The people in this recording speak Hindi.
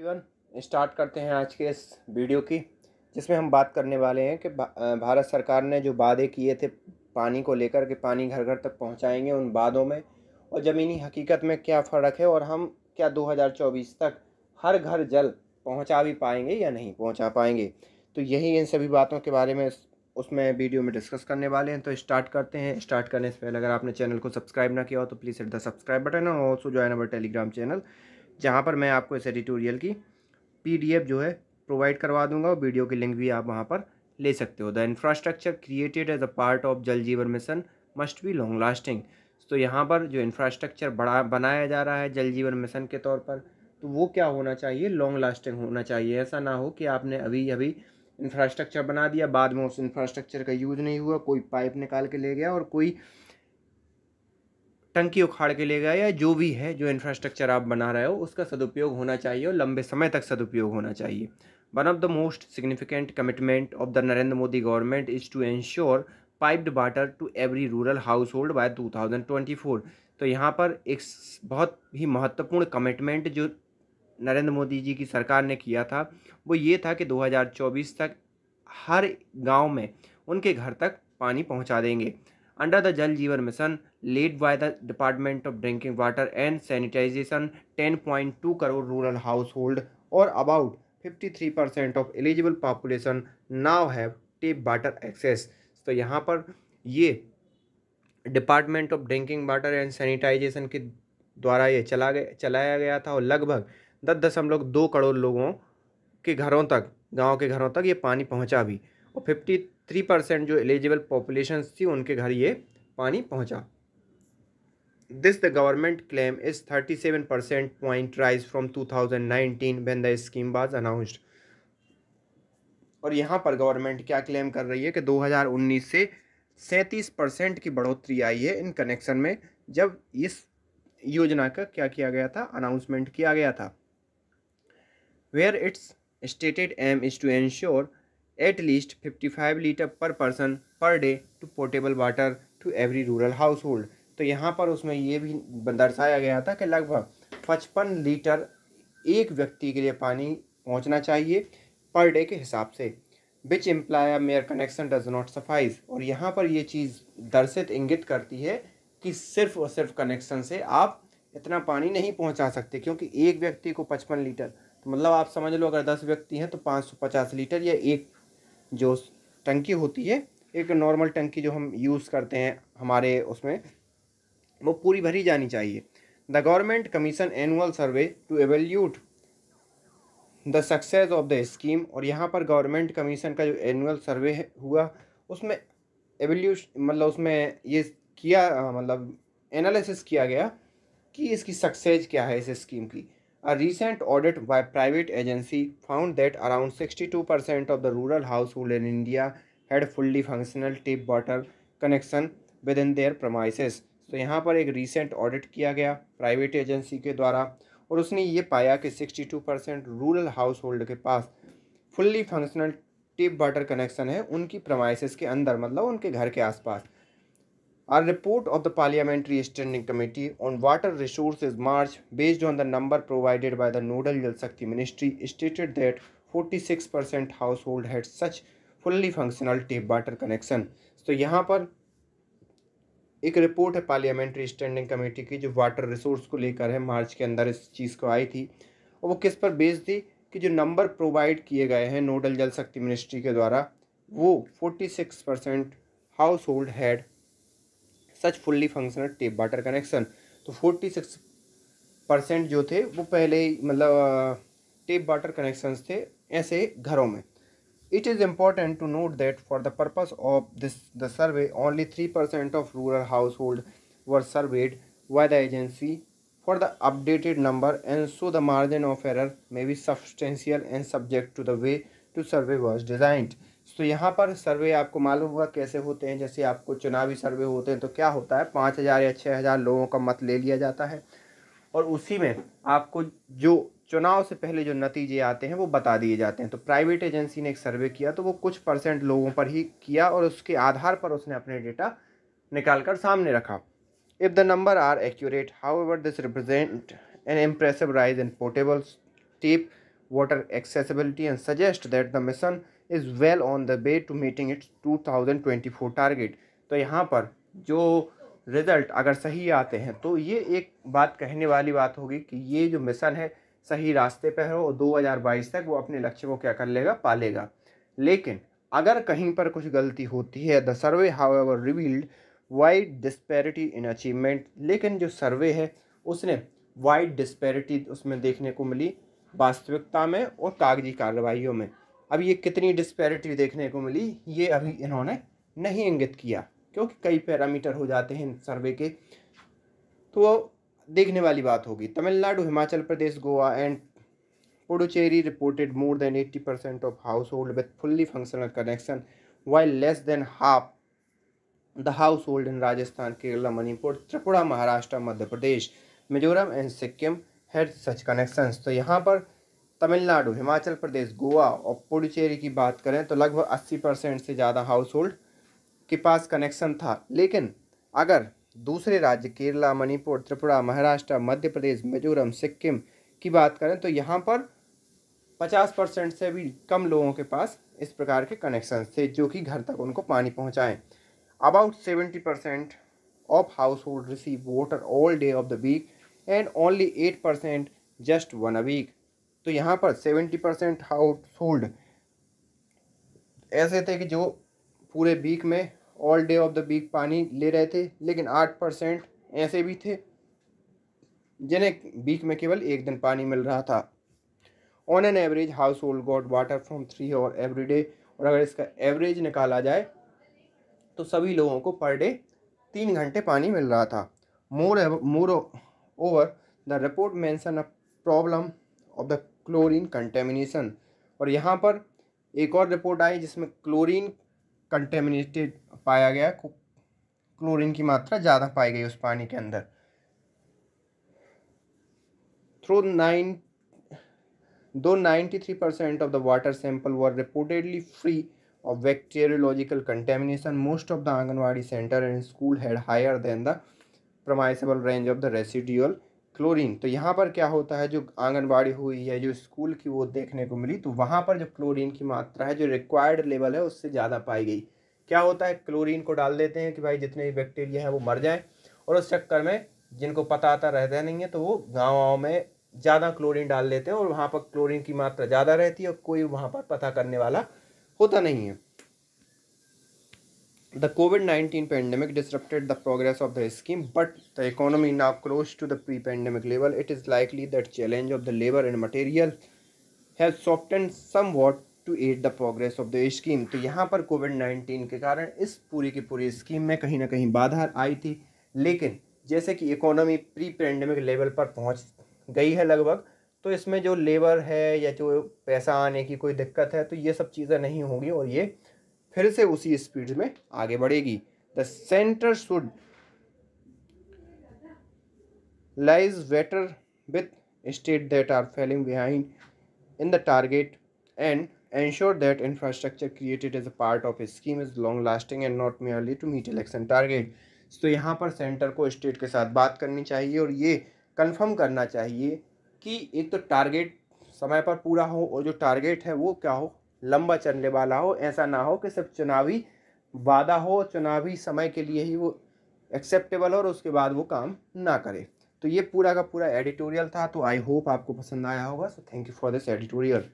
एवरीवन स्टार्ट करते हैं आज के इस वीडियो की जिसमें हम बात करने वाले हैं कि भारत सरकार ने जो वादे किए थे पानी को लेकर के पानी घर घर तक पहुंचाएंगे उन वादों में और ज़मीनी हकीकत में क्या फ़र्क है और हम क्या 2024 तक हर घर जल पहुंचा भी पाएंगे या नहीं पहुंचा पाएंगे तो यही इन सभी बातों के बारे में उसमें वीडियो में डिस्कस करने वाले हैं तो स्टार्ट करते हैं स्टार्ट करने से पहले अगर आपने चैनल को सब्सक्राइब ना किया हो तो please hit the subscribe button और also join our Telegram channel जहाँ पर मैं आपको इस एडिटोरियल की पीडीएफ जो है प्रोवाइड करवा दूंगा और वीडियो की लिंक भी आप वहाँ पर ले सकते हो the infrastructure created as a part of Jal Jeevan Mission must be long lasting तो यहाँ पर जो इंफ्रास्ट्रक्चर बड़ा बनाया जा रहा है जल जीवन मिशन के तौर पर तो वो क्या होना चाहिए लॉन्ग लास्टिंग होना चाहिए ऐसा ना हो कि आपने अभी अभी इंफ्रास्ट्रक्चर बना दिया बाद में उस इंफ्रास्ट्रक्चर का यूज़ नहीं हुआ कोई पाइप निकाल के ले गया और कोई टंकी उखाड़ के ले गया या जो भी है जो इंफ्रास्ट्रक्चर आप बना रहे हो उसका सदुपयोग होना चाहिए और लंबे समय तक सदुपयोग होना चाहिए one of the most significant commitment of the Narendra Modi government is to ensure piped water to every rural house hold by two thousand twenty four तो यहाँ पर एक बहुत ही महत्वपूर्ण कमिटमेंट जो नरेंद्र मोदी जी की सरकार ने किया था वो ये था कि 2024 तक हर गांव में उनके घर तक पानी पहुंचा देंगे under the Jal Jeevan Mission led by the department of drinking water and sanitization ten point two crore rural house hold और about fifty three percent of eligible population now have tap water access तो यहाँ पर ये department of drinking water and sanitization के द्वारा ये चला गया चलाया गया था और लगभग दस दशमलव दो करोड़ लोगों के घरों तक गाँव के घरों तक ये पानी पहुँचा भी और फिफ्टी थ्री परसेंट जो एलिजिबल पॉपुलेशन थी उनके घर ये पानी पहुंचा this the government claim is thirty seven percent point rise from two thousand nineteen the scheme was announced और यहाँ पर गवर्नमेंट क्या क्लेम कर रही है कि दो हज़ार उन्नीस से सैंतीस परसेंट की बढ़ोतरी आई है इन कनेक्शन में जब इस योजना का क्या किया गया था अनाउंसमेंट किया गया था where it's stated aim is to ensure at least fifty five litre per person per day to portable water to every rural house hold तो यहाँ पर उसमें ये भी दर्शाया गया था कि लगभग पचपन लीटर एक व्यक्ति के लिए पानी पहुँचना चाहिए पर डे के हिसाब से which imply mere connection does not suffice और यहाँ पर ये चीज़ दर्शित इंगित करती है कि सिर्फ और सिर्फ कनेक्शन से आप इतना पानी नहीं पहुँचा सकते क्योंकि एक व्यक्ति को पचपन लीटर तो मतलब आप समझ लो अगर दस व्यक्ति हैं तो पाँच सौ पचास लीटर या एक जो टंकी होती है एक नॉर्मल टंकी जो हम यूज़ करते हैं हमारे उसमें वो पूरी भरी जानी चाहिए the government commission annual survey to evaluate the success of the scheme और यहाँ पर गवर्नमेंट कमीशन का जो एनुअल सर्वे हुआ उसमें एवेल्यूश मतलब उसमें ये किया मतलब एनालिसिस किया गया कि इसकी सक्सेस क्या है इस स्कीम की A recent audit by private agency found that around 62% of the rural households in India had fully functional tap water connection within their premises. तो यहाँ पर एक recent audit किया गया private agency के द्वारा और उसने ये पाया कि 62% रूरल हाउस होल्ड के पास fully functional tap water connection है उनकी प्रमाइसिस के अंदर मतलब उनके घर के आसपास Our report of the Parliamentary Standing Committee on Water Resources March, based on the number provided by the Nodal Jal Shakti Ministry, stated that 46% household had such fully functional tap water connection. So, यहाँ पर एक रिपोर्ट है पार्लियामेंट्री स्टैंडिंग कमेटी की जो वाटर रिसोर्स को लेकर है मार्च के अंदर इस चीज़ को आई थी और वो किस पर बेस थी कि जो नंबर प्रोवाइड किए गए हैं नोडल जल शक्ति मिनिस्ट्री के द्वारा वो forty six percent house hold had such fully functional tap water connection तो फोर्टी सिक्स परसेंट जो थे वो पहले ही मतलब टेप वाटर कनेक्शन थे ऐसे घरों में it is important to note that for the purpose of this the survey only three percent of rural house hold were surveyed by the agency for the updated number and so the margin of error may be substantial and subject to the way to survey was designed तो यहाँ पर सर्वे आपको मालूम होगा कैसे होते हैं जैसे आपको चुनावी सर्वे होते हैं तो क्या होता है पाँच हज़ार या छः हज़ार लोगों का मत ले लिया जाता है और उसी में आपको जो चुनाव से पहले जो नतीजे आते हैं वो बता दिए जाते हैं तो प्राइवेट एजेंसी ने एक सर्वे किया तो वो कुछ परसेंट लोगों पर ही किया और उसके आधार पर उसने अपने डेटा निकाल कर सामने रखा if the number are accurate however this represent an impressive rise in portable tap water accessibility and suggest that the mission is well on the way to meeting its 2024 target तो यहाँ पर जो रिज़ल्ट अगर सही आते हैं तो ये एक बात कहने वाली बात होगी कि ये जो मिशन है सही रास्ते पर है और 2022 तक वो अपने लक्ष्य को क्या कर लेगा पालेगा लेकिन अगर कहीं पर कुछ गलती होती है the survey however revealed wide disparity in achievement लेकिन जो सर्वे है उसने वाइड डिस्पैरिटी उसमें देखने को मिली वास्तविकता में और कागजी कार्रवाइयों में अब ये कितनी डिस्पैरिटी देखने को मिली ये अभी इन्होंने नहीं इंगित किया क्योंकि कई पैरामीटर हो जाते हैं सर्वे के तो देखने वाली बात होगी Tamil Nadu Himachal Pradesh Goa and Puducherry reported more than eighty percent of house hold with fully functional connection while less than half the house hold in Rajasthan Kerala Manipur Tripura Maharashtra Madhya Pradesh Mizoram and Sikkim had such connections तो यहाँ पर तमिलनाडु हिमाचल प्रदेश गोवा और पुडुचेरी की बात करें तो लगभग 80 परसेंट से ज़्यादा हाउस होल्ड के पास कनेक्शन था लेकिन अगर दूसरे राज्य केरला मणिपुर त्रिपुरा महाराष्ट्र मध्य प्रदेश मिजोरम सिक्किम की बात करें तो यहाँ पर 50 परसेंट से भी कम लोगों के पास इस प्रकार के कनेक्शन थे जो कि घर तक उनको पानी पहुँचाएँ about seventy percent of house hold receive water all day of the week and only eight percent just one a week तो यहाँ पर सेवेंटी परसेंट हाउस होल्ड ऐसे थे कि जो पूरे वीक में all day of the week पानी ले रहे थे लेकिन आठ परसेंट ऐसे भी थे जिन्हें वीक में केवल एक दिन पानी मिल रहा था on an average house hold got water from three hours every day और अगर इसका एवरेज निकाला जाए तो सभी लोगों को पर डे तीन घंटे पानी मिल रहा था more moreover the report mention a problem of the chlorine contamination और यहाँ पर एक और रिपोर्ट आई जिसमें क्लोरीन कंटेमिनेटेड पाया गया क्लोरीन की मात्रा ज़्यादा पाई गई उस पानी के अंदर थ्रू नाइन दो ninety three percent of the water sample were reportedly free of bacteriological contamination most of the anganwadi centre and school had higher than the permissible range of the residual chlorine तो यहाँ पर क्या होता है जो आंगनबाड़ी हुई है जो स्कूल की वो देखने को मिली तो वहाँ पर जो क्लोरीन की मात्रा है जो रिक्वायर्ड लेवल है उससे ज़्यादा पाई गई क्या होता है क्लोरीन को डाल देते हैं कि भाई जितने भी बैक्टीरिया हैं वो मर जाएं और उस चक्कर में जिनको पता आता रहता नहीं है तो वो गाँव गाँव में ज़्यादा क्लोरीन डाल देते हैं और वहाँ पर क्लोरीन की मात्रा ज़्यादा रहती है और कोई वहाँ पर पता करने वाला होता नहीं है The COVID-19 pandemic disrupted the progress of the scheme, but the economy now close to the pre-pandemic level. It is likely that challenge of the labor and material has softened somewhat to aid the progress of the scheme तो यहाँ पर कोविड नाइन्टीन के कारण इस पूरी की पूरी स्कीम में कहीं ना कहीं बाधा आई थी लेकिन जैसे कि इकोनॉमी प्री पेंडेमिक लेवल पर पहुँच गई है लगभग तो इसमें जो लेबर है या जो पैसा आने की कोई दिक्कत है तो ये सब चीज़ें नहीं होंगी और ये फिर से उसी स्पीड में आगे बढ़ेगी the centre should liaise better with state that are falling behind in the target and ensure that infrastructure created is a part of scheme is long lasting and not merely to meet election target तो यहाँ पर सेंटर को स्टेट के साथ बात करनी चाहिए और ये कन्फर्म करना चाहिए कि एक तो टारगेट समय पर पूरा हो और जो टारगेट है वो क्या हो लंबा चलने वाला हो ऐसा ना हो कि सिर्फ चुनावी वादा हो चुनावी समय के लिए ही वो एक्सेप्टेबल हो और उसके बाद वो काम ना करे तो ये पूरा का पूरा एडिटोरियल था तो आई होप आपको पसंद आया होगा so thank you for this editorial